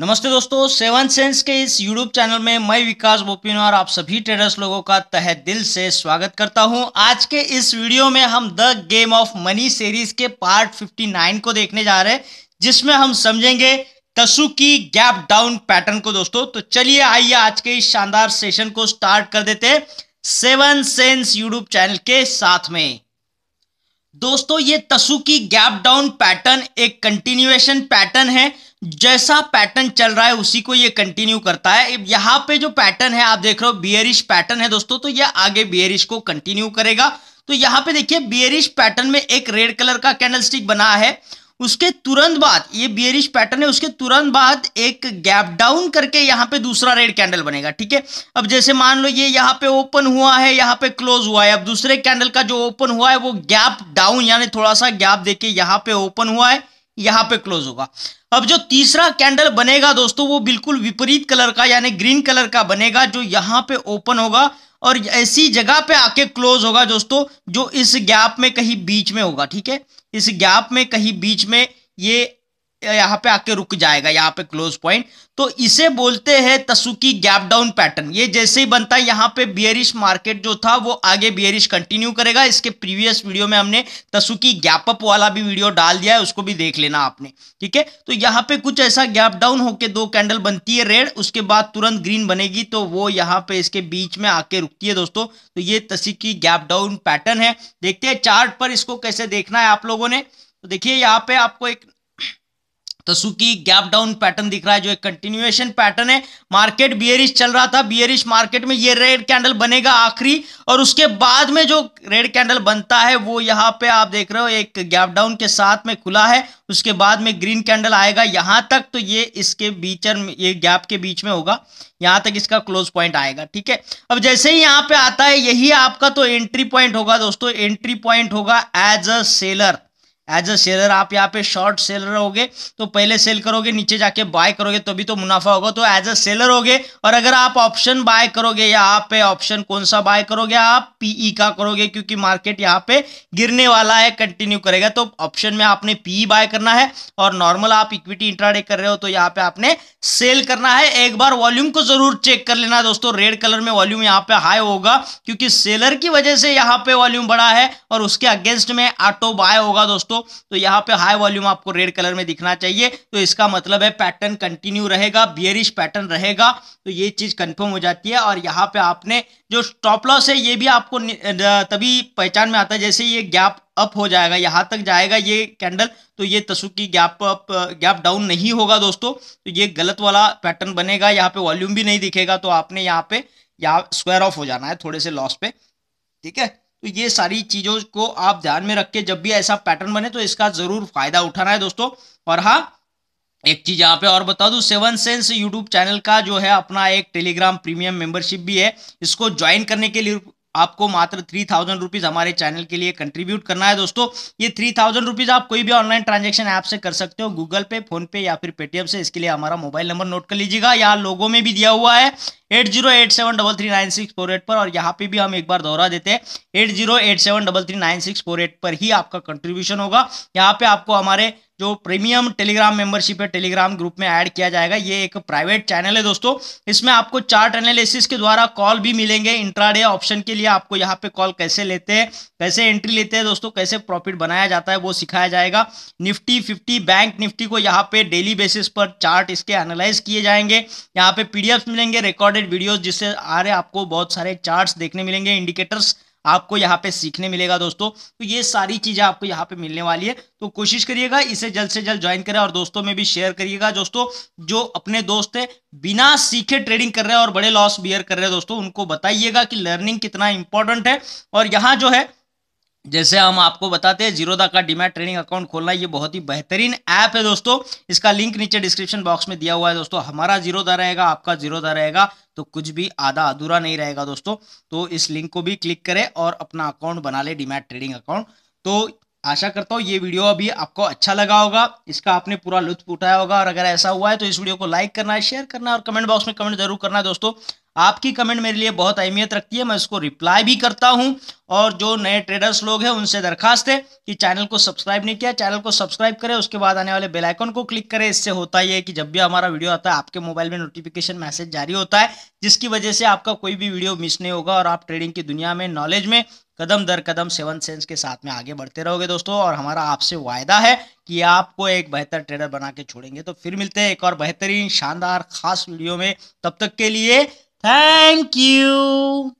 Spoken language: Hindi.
नमस्ते दोस्तों सेवन सेंस के इस यूट्यूब चैनल में मैं विकास और आप सभी ट्रेडर्स लोगों का तहे दिल से स्वागत करता हूं आज के इस वीडियो में हम the game of money series के पार्ट 59 को देखने जा रहे हैं जिसमें हम समझेंगे तसु की गैप डाउन पैटर्न को दोस्तों तो चलिए आइए आज के इस शानदार सेशन को स्टार्ट कर देते हैं सेवन सेंस यूट्यूब चैनल के साथ में दोस्तों ये Tasuki gap down pattern एक कंटिन्यूएशन पैटर्न है जैसा पैटर्न चल रहा है उसी को ये कंटिन्यू करता है यहाँ पे जो पैटर्न है आप देख रहे हो बियरिश पैटर्न है दोस्तों तो ये आगे बियरिश को कंटिन्यू करेगा तो यहाँ पे देखिए बियरिश पैटर्न में एक रेड कलर का स्टिक बना है उसके तुरंत बाद ये बियरिश पैटर्न है उसके तुरंत बाद एक गैप डाउन करके यहाँ पे दूसरा रेड कैंडल बनेगा ठीक है अब जैसे मान लो ये यहाँ पे ओपन हुआ है यहाँ पे क्लोज हुआ है अब दूसरे कैंडल का जो ओपन हुआ है वो गैप डाउन यानी थोड़ा सा गैप देके यहाँ पे ओपन हुआ है यहां पे क्लोज होगा अब जो तीसरा कैंडल बनेगा दोस्तों वो बिल्कुल विपरीत कलर का यानी ग्रीन कलर का बनेगा जो यहां पे ओपन होगा और ऐसी जगह पे आके क्लोज होगा दोस्तों जो इस गैप में कहीं बीच में होगा ठीक है इस गैप में कहीं बीच में ये यहाँ पे आके रुक जाएगा यहाँ पे क्लोज पॉइंट तो इसे बोलते हैं तसुकी गैप डाउन पैटर्न ये जैसे ही बनता है यहाँ पे बियरिश मार्केट जो था वो आगे बियरिश कंटिन्यू करेगा इसके प्रीवियस वीडियो में हमने तसुकी गैप अप वाला भी वीडियो डाल दिया है उसको भी देख लेना आपने ठीक है तो यहाँ पे कुछ ऐसा गैप डाउन होके दो कैंडल बनती है रेड उसके बाद तुरंत ग्रीन बनेगी तो वो यहाँ पे इसके बीच में आके रुकती है दोस्तों तो ये तसुकी गैप डाउन पैटर्न है देखते हैं चार्ट पर इसको कैसे देखना है आप लोगों ने तो देखिए यहाँ पे आपको एक तो गैप डाउन पैटर्न दिख रहा है जो एक कंटिन्यूएशन पैटर्न है मार्केट बियरिश चल रहा था बियरिश मार्केट में ये रेड कैंडल बनेगा आखिरी और उसके बाद में जो रेड कैंडल बनता है वो यहाँ पे आप देख रहे हो एक गैप डाउन के साथ में खुला है उसके बाद में ग्रीन कैंडल आएगा यहां तक तो ये इसके बीचर ये गैप के बीच में होगा यहां तक इसका क्लोज पॉइंट आएगा ठीक है अब जैसे ही यहाँ पे आता है यही आपका तो एंट्री पॉइंट होगा दोस्तों एंट्री पॉइंट होगा as a seller as a seller आप यहाँ पे शॉर्ट सेलर होगे तो पहले सेल करोगे नीचे जाके बाय करोगे तभी तो, तो मुनाफा होगा तो एज अ सेलर होगे और अगर आप ऑप्शन बाय करोगे या आप पे ऑप्शन कौन सा बाय करोगे आप पीई e का करोगे क्योंकि मार्केट यहाँ पे गिरने वाला है कंटिन्यू करेगा तो ऑप्शन में आपने पीई बाय e करना है और नॉर्मल आप इक्विटी इंट्राडे कर रहे हो तो यहाँ पे आपने सेल करना है एक बार वॉल्यूम को जरूर चेक कर लेना दोस्तों रेड कलर में वॉल्यूम यहाँ पे हाई होगा क्योंकि सेलर की वजह से यहाँ पे वॉल्यूम बढ़ा है और उसके अगेंस्ट में ऑटो बाय होगा दोस्तों दोस्तों तो यहाँ पे हाई वॉल्यूम आपको रेड कलर में दिखना चाहिए तो इसका मतलब है पैटर्न कंटिन्यू रहेगा बियरिश पैटर्न रहेगा तो ये चीज़ कंफर्म हो जाती है और यहाँ पे आपने जो स्टॉप लॉस है ये भी आपको तभी पहचान में आता है जैसे ये गैप अप हो जाएगा यहाँ तक जाएगा ये कैंडल तो ये Tasuki gap up gap down नहीं होगा दोस्तों तो ये गलत वाला पैटर्न बनेगा यहाँ पे वॉल्यूम भी नहीं दिखेगा तो आपने यहाँ पे यहाँ स्क्वायर ऑफ हो जाना है थोड़े से लॉस पे ठीक है तो ये सारी चीज़ों को आप ध्यान में रख के जब भी ऐसा पैटर्न बने तो इसका ज़रूर फायदा उठाना है दोस्तों और हाँ एक चीज यहाँ पे और बता दू सेवन सेंस यूट्यूब चैनल का जो है अपना एक टेलीग्राम प्रीमियम मेंबरशिप भी है इसको ज्वाइन करने के लिए आपको मात्र थ्री थाउजेंड रुपीज़ हमारे चैनल के लिए कंट्रीब्यूट करना है दोस्तों ये थ्री थाउजेंड रुपीज़ आप कोई भी ऑनलाइन ट्रांजेक्शन ऐप से कर सकते हो गूगल पे फोन पे या फिर पेटीएम से इसके लिए हमारा मोबाइल नंबर नोट कर लीजिएगा यहाँ लोगों में भी दिया हुआ है eight zero eight seven double three nine six four eight पर और यहाँ पे भी हम एक बार दोहरा देते हैं eight zero eight seven double three nine six four eight पर ही आपका कंट्रीब्यूशन होगा यहाँ पे आपको हमारे जो प्रीमियम टेलीग्राम मेंबरशिप है टेलीग्राम ग्रुप में ऐड किया जाएगा ये एक प्राइवेट चैनल है दोस्तों इसमें आपको चार्ट एनालिसिस के द्वारा कॉल भी मिलेंगे इंट्राडे ऑप्शन के लिए आपको यहाँ पे कॉल कैसे लेते हैं कैसे एंट्री लेते हैं दोस्तों कैसे प्रॉफिट बनाया जाता है वो सिखाया जाएगा निफ्टी फिफ्टी बैंक निफ्टी को यहाँ पे डेली बेसिस पर चार्ट इसके एनालाइज किए जाएंगे यहाँ पे पी मिलेंगे रिकॉर्डेड वीडियोज जिससे आ रहे आपको बहुत सारे चार्ट देखने मिलेंगे इंडिकेटर्स आपको यहाँ पे सीखने मिलेगा दोस्तों तो ये सारी चीज़ें आपको यहाँ पे मिलने वाली है तो कोशिश करिएगा इसे जल्द से जल्द ज्वाइन करें और दोस्तों में भी शेयर करिएगा दोस्तों जो अपने दोस्त है बिना सीखे ट्रेडिंग कर रहे हैं और बड़े लॉस बियर कर रहे हैं दोस्तों उनको बताइएगा कि लर्निंग कितना इंपॉर्टेंट है और यहाँ जो है जैसे हम आपको बताते हैं जीरोदा का डीमैट ट्रेडिंग अकाउंट खोलना ये बहुत ही बेहतरीन ऐप है दोस्तों इसका लिंक नीचे डिस्क्रिप्शन बॉक्स में दिया हुआ है दोस्तों हमारा जीरोदा रहेगा आपका जीरोदा रहेगा तो कुछ भी आधा अधूरा नहीं रहेगा दोस्तों तो इस लिंक को भी क्लिक करें और अपना अकाउंट बना ले डिमेट ट्रेडिंग अकाउंट तो आशा करता हूँ ये वीडियो अभी आपको अच्छा लगा होगा इसका आपने पूरा लुत्फ उठाया होगा और अगर ऐसा हुआ है तो इस वीडियो को लाइक करना है शेयर करना और कमेंट बॉक्स में कमेंट जरूर करना है दोस्तों आपकी कमेंट मेरे लिए बहुत अहमियत रखती है मैं उसको रिप्लाई भी करता हूं और जो नए ट्रेडर्स लोग हैं उनसे दरखास्त है कि चैनल को सब्सक्राइब नहीं किया चैनल को सब्सक्राइब करें उसके बाद आने वाले बेल आइकन को क्लिक करें इससे होता ही है कि जब भी हमारा वीडियो आता है आपके मोबाइल में नोटिफिकेशन मैसेज जारी होता है जिसकी वजह से आपका कोई भी वीडियो मिस नहीं होगा और आप ट्रेडिंग की दुनिया में नॉलेज में कदम दर कदम सेवन सेंस के साथ में आगे बढ़ते रहोगे दोस्तों और हमारा आपसे वायदा है कि आपको एक बेहतर ट्रेडर बना के छोड़ेंगे तो फिर मिलते हैं एक और बेहतरीन शानदार खास वीडियो में तब तक के लिए Thank you.